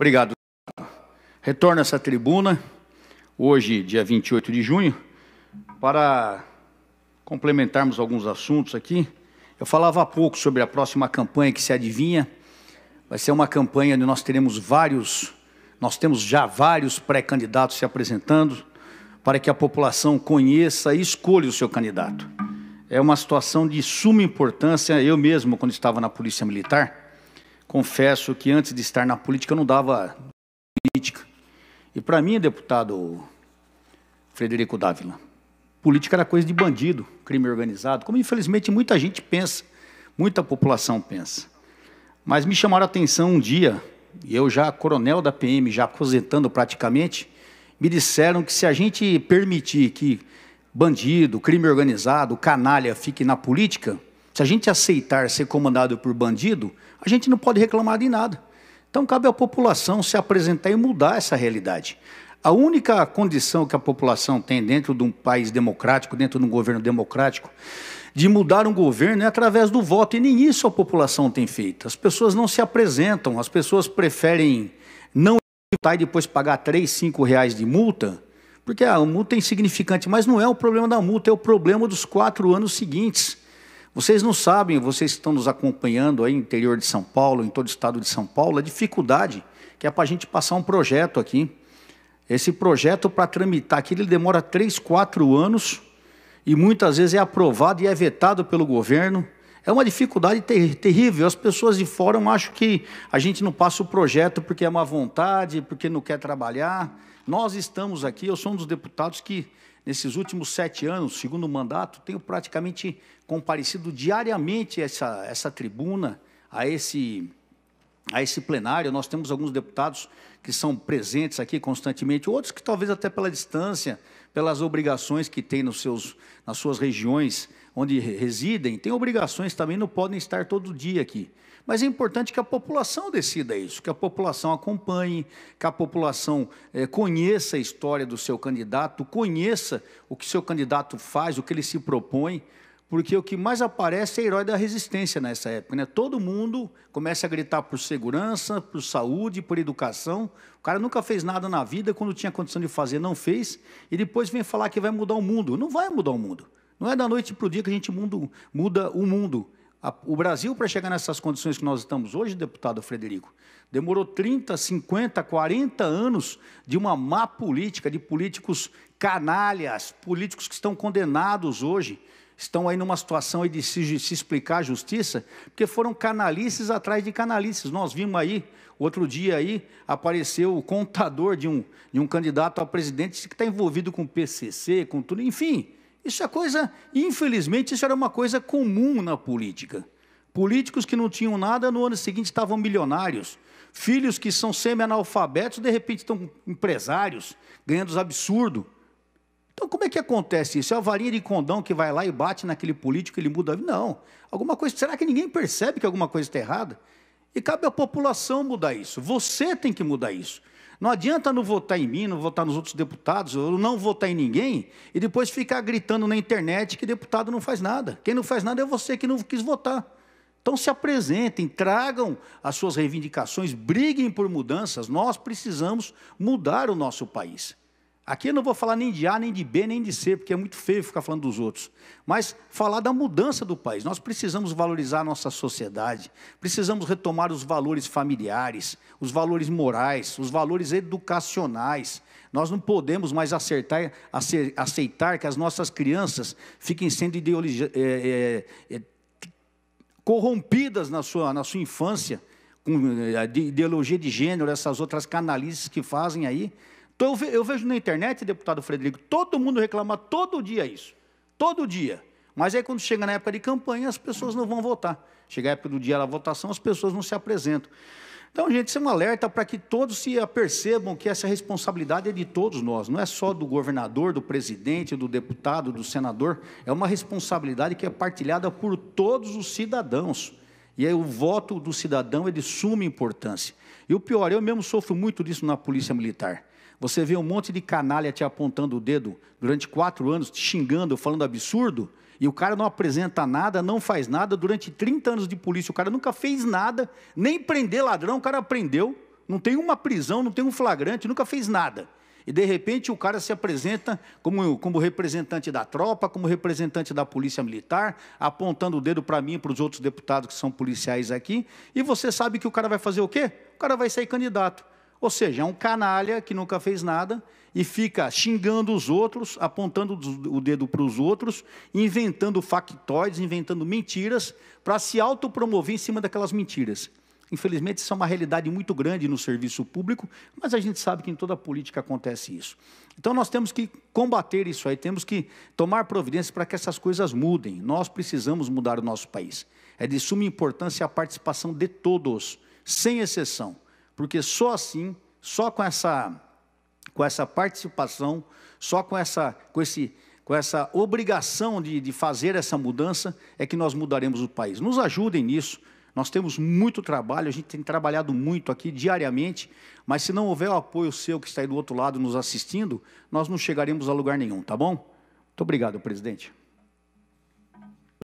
Obrigado. Retorno a essa tribuna, hoje, dia 28 de junho, para complementarmos alguns assuntos aqui. Eu falava há pouco sobre a próxima campanha que se adivinha. Vai ser uma campanha onde nós teremos vários, nós temos já vários pré-candidatos se apresentando para que a população conheça e escolha o seu candidato. É uma situação de suma importância. Eu mesmo, quando estava na Polícia Militar, confesso que antes de estar na política eu não dava política. E para mim, deputado Frederico Dávila, política era coisa de bandido, crime organizado, como infelizmente muita gente pensa, muita população pensa. Mas me chamaram a atenção um dia, e eu já coronel da PM, já aposentando praticamente, me disseram que se a gente permitir que bandido, crime organizado, canalha fique na política, se a gente aceitar ser comandado por bandido, a gente não pode reclamar de nada. Então cabe à população se apresentar e mudar essa realidade. A única condição que a população tem dentro de um país democrático, dentro de um governo democrático, de mudar um governo é através do voto, e nem isso a população tem feito. As pessoas não se apresentam, as pessoas preferem não votar e depois pagar R$ 5 reais de multa, porque a ah, multa é insignificante, mas não é o problema da multa, é o problema dos quatro anos seguintes. Vocês não sabem, vocês que estão nos acompanhando aí no interior de São Paulo, em todo o estado de São Paulo, a dificuldade que é para a gente passar um projeto aqui. Esse projeto para tramitar aqui, ele demora três, quatro anos e muitas vezes é aprovado e é vetado pelo governo. É uma dificuldade ter terrível. As pessoas de fora acham que a gente não passa o projeto porque é má vontade, porque não quer trabalhar. Nós estamos aqui, eu sou um dos deputados que nesses últimos sete anos, segundo mandato, tenho praticamente comparecido diariamente a essa, essa tribuna, a esse a esse plenário. Nós temos alguns deputados que são presentes aqui constantemente, outros que talvez até pela distância, pelas obrigações que têm nos seus, nas suas regiões onde residem, têm obrigações também, não podem estar todo dia aqui. Mas é importante que a população decida isso, que a população acompanhe, que a população é, conheça a história do seu candidato, conheça o que seu candidato faz, o que ele se propõe, porque o que mais aparece é herói da resistência nessa época. Né? Todo mundo começa a gritar por segurança, por saúde, por educação. O cara nunca fez nada na vida, quando tinha condição de fazer, não fez. E depois vem falar que vai mudar o mundo. Não vai mudar o mundo. Não é da noite para o dia que a gente mundo, muda o mundo. O Brasil, para chegar nessas condições que nós estamos hoje, deputado Frederico, demorou 30, 50, 40 anos de uma má política, de políticos canalhas, políticos que estão condenados hoje, estão aí numa situação aí de se, se explicar a justiça, porque foram canalices atrás de canalices. Nós vimos aí, outro dia aí, apareceu o contador de um, de um candidato a presidente que está envolvido com o PCC, com tudo, enfim. Isso é coisa, infelizmente, isso era uma coisa comum na política. Políticos que não tinham nada, no ano seguinte estavam milionários. Filhos que são semi-analfabetos, de repente estão empresários, ganhando os absurdos. Então, como é que acontece isso? É a varinha de condão que vai lá e bate naquele político, ele muda? Não. Alguma coisa. Será que ninguém percebe que alguma coisa está errada? E cabe à população mudar isso. Você tem que mudar isso. Não adianta não votar em mim, não votar nos outros deputados, ou não votar em ninguém e depois ficar gritando na internet que deputado não faz nada. Quem não faz nada é você que não quis votar. Então se apresentem, tragam as suas reivindicações, briguem por mudanças. Nós precisamos mudar o nosso país. Aqui eu não vou falar nem de A, nem de B, nem de C, porque é muito feio ficar falando dos outros. Mas falar da mudança do país. Nós precisamos valorizar a nossa sociedade, precisamos retomar os valores familiares, os valores morais, os valores educacionais. Nós não podemos mais acertar, aceitar que as nossas crianças fiquem sendo ideologia, é, eh, é, eh, eh, corrompidas na sua, na sua infância, com ideologia de gênero, essas outras canalices que fazem aí então, eu vejo na internet, deputado Frederico, todo mundo reclama todo dia isso. Todo dia. Mas aí, quando chega na época de campanha, as pessoas não vão votar. Chega a época do dia da votação, as pessoas não se apresentam. Então, gente, isso é um alerta para que todos se apercebam que essa responsabilidade é de todos nós, não é só do governador, do presidente, do deputado, do senador, é uma responsabilidade que é partilhada por todos os cidadãos. E aí o voto do cidadão é de suma importância. E o pior, eu mesmo sofro muito disso na Polícia Militar. Você vê um monte de canalha te apontando o dedo durante quatro anos, te xingando, falando absurdo, e o cara não apresenta nada, não faz nada durante 30 anos de polícia. O cara nunca fez nada, nem prender ladrão, o cara prendeu, não tem uma prisão, não tem um flagrante, nunca fez nada. E de repente o cara se apresenta como, como representante da tropa, como representante da polícia militar, apontando o dedo para mim e para os outros deputados que são policiais aqui. E você sabe que o cara vai fazer o quê? O cara vai sair candidato. Ou seja, é um canalha que nunca fez nada e fica xingando os outros, apontando o dedo para os outros, inventando factóides, inventando mentiras para se autopromover em cima daquelas mentiras. Infelizmente, isso é uma realidade muito grande no serviço público, mas a gente sabe que em toda política acontece isso. Então, nós temos que combater isso aí, temos que tomar providências para que essas coisas mudem. Nós precisamos mudar o nosso país. É de suma importância a participação de todos, sem exceção porque só assim, só com essa, com essa participação, só com essa, com esse, com essa obrigação de, de fazer essa mudança, é que nós mudaremos o país. Nos ajudem nisso. Nós temos muito trabalho, a gente tem trabalhado muito aqui diariamente, mas se não houver o apoio seu que está aí do outro lado nos assistindo, nós não chegaremos a lugar nenhum, tá bom? Muito obrigado, presidente.